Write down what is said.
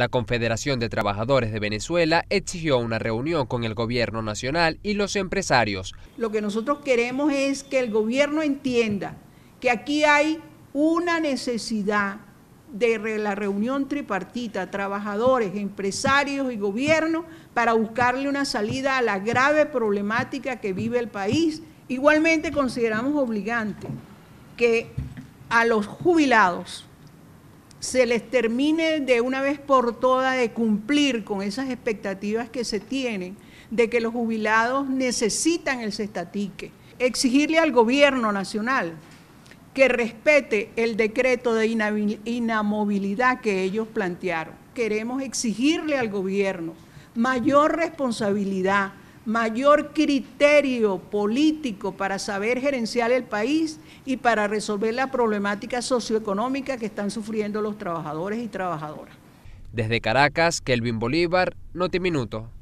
La Confederación de Trabajadores de Venezuela exigió una reunión con el gobierno nacional y los empresarios. Lo que nosotros queremos es que el gobierno entienda que aquí hay una necesidad de la reunión tripartita, trabajadores, empresarios y gobierno, para buscarle una salida a la grave problemática que vive el país. Igualmente consideramos obligante que a los jubilados, se les termine de una vez por todas de cumplir con esas expectativas que se tienen de que los jubilados necesitan el cestatique. Exigirle al gobierno nacional que respete el decreto de inamovilidad que ellos plantearon. Queremos exigirle al gobierno mayor responsabilidad mayor criterio político para saber gerenciar el país y para resolver la problemática socioeconómica que están sufriendo los trabajadores y trabajadoras. Desde Caracas, Kelvin Bolívar, minuto.